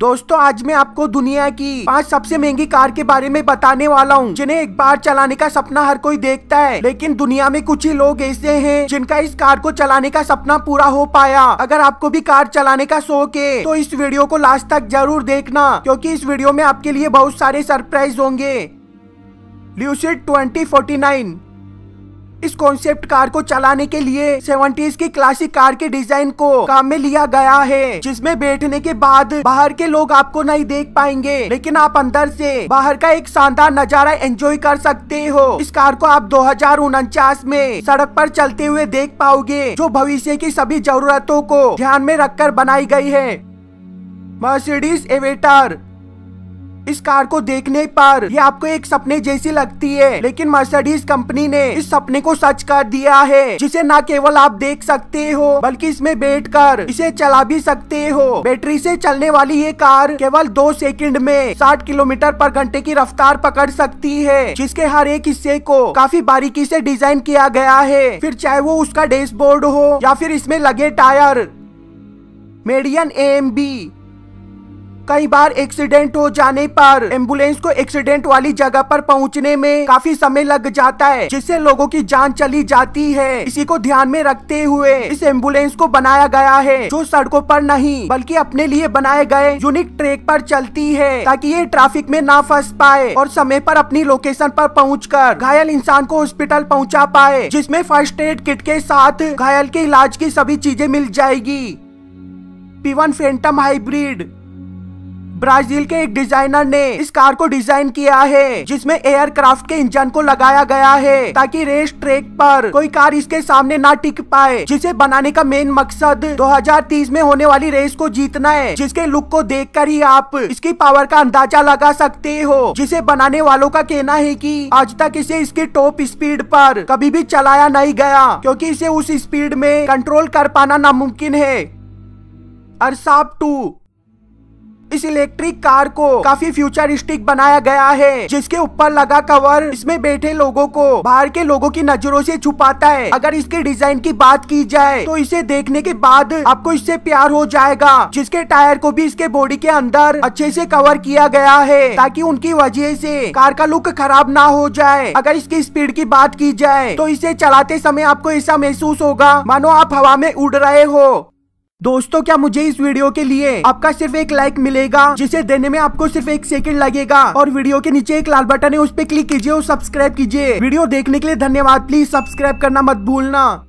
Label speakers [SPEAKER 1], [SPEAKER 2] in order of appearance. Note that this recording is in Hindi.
[SPEAKER 1] दोस्तों आज मैं आपको दुनिया की पांच सबसे महंगी कार के बारे में बताने वाला हूँ जिन्हें एक बार चलाने का सपना हर कोई देखता है लेकिन दुनिया में कुछ ही लोग ऐसे हैं जिनका इस कार को चलाने का सपना पूरा हो पाया अगर आपको भी कार चलाने का शौक है तो इस वीडियो को लास्ट तक जरूर देखना क्योंकि इस वीडियो में आपके लिए बहुत सारे सरप्राइज होंगे ल्यूसिड ट्वेंटी इस कॉन्सेप्ट कार को चलाने के लिए सेवेंटीज की क्लासिक कार के डिजाइन को काम में लिया गया है जिसमें बैठने के बाद बाहर के लोग आपको नहीं देख पाएंगे लेकिन आप अंदर से बाहर का एक शानदार नजारा एंजॉय कर सकते हो इस कार को आप दो में सड़क पर चलते हुए देख पाओगे जो भविष्य की सभी जरूरतों को ध्यान में रखकर बनाई गई है मर्सिडीज एवेटर इस कार को देखने पर ये आपको एक सपने जैसी लगती है लेकिन मर्सिडीज कंपनी ने इस सपने को सच कर दिया है जिसे न केवल आप देख सकते हो बल्कि इसमें बैठ कर इसे चला भी सकते हो बैटरी से चलने वाली ये कार केवल दो सेकंड में 60 किलोमीटर पर घंटे की रफ्तार पकड़ सकती है जिसके हर एक हिस्से को काफी बारीकी से डिजाइन किया गया है फिर चाहे वो उसका डैशबोर्ड हो या फिर इसमें लगे टायर मेडियन एम बी कई बार एक्सीडेंट हो जाने पर एम्बुलेंस को एक्सीडेंट वाली जगह पर पहुंचने में काफी समय लग जाता है जिससे लोगों की जान चली जाती है इसी को ध्यान में रखते हुए इस एम्बुलेंस को बनाया गया है जो सड़कों पर नहीं बल्कि अपने लिए बनाए गए यूनिक ट्रैक पर चलती है ताकि ये ट्रैफिक में ना फंस पाए और समय पर अपनी लोकेशन पर कर घायल इंसान को हॉस्पिटल पहुँचा पाए जिसमे फर्स्ट एड किट के साथ घायल के इलाज की सभी चीजें मिल जाएगी पीवन फेंटम हाइब्रिड ब्राजील के एक डिजाइनर ने इस कार को डिजाइन किया है जिसमें एयरक्राफ्ट के इंजन को लगाया गया है ताकि रेस ट्रैक पर कोई कार इसके सामने ना टिक पाए जिसे बनाने का मेन मकसद 2030 में होने वाली रेस को जीतना है जिसके लुक को देख कर ही आप इसकी पावर का अंदाजा लगा सकते हो जिसे बनाने वालों का कहना है की आज तक इसे इसकी टॉप स्पीड पर कभी भी चलाया नहीं गया क्योंकि इसे उस स्पीड में कंट्रोल कर पाना नामुमकिन है अरसाब टू इस इलेक्ट्रिक कार को काफी फ्यूचरिस्टिक बनाया गया है जिसके ऊपर लगा कवर इसमें बैठे लोगों को बाहर के लोगों की नजरों से छुपाता है अगर इसके डिजाइन की बात की जाए तो इसे देखने के बाद आपको इससे प्यार हो जाएगा जिसके टायर को भी इसके बॉडी के अंदर अच्छे से कवर किया गया है ताकि उनकी वजह से कार का लुक खराब ना हो जाए अगर इसकी स्पीड की बात की जाए तो इसे चलाते समय आपको ऐसा महसूस होगा मानो आप हवा में उड़ रहे हो दोस्तों क्या मुझे इस वीडियो के लिए आपका सिर्फ एक लाइक मिलेगा जिसे देने में आपको सिर्फ एक सेकंड लगेगा और वीडियो के नीचे एक लाल बटन है उस पर क्लिक कीजिए और सब्सक्राइब कीजिए वीडियो देखने के लिए धन्यवाद प्लीज सब्सक्राइब करना मत भूलना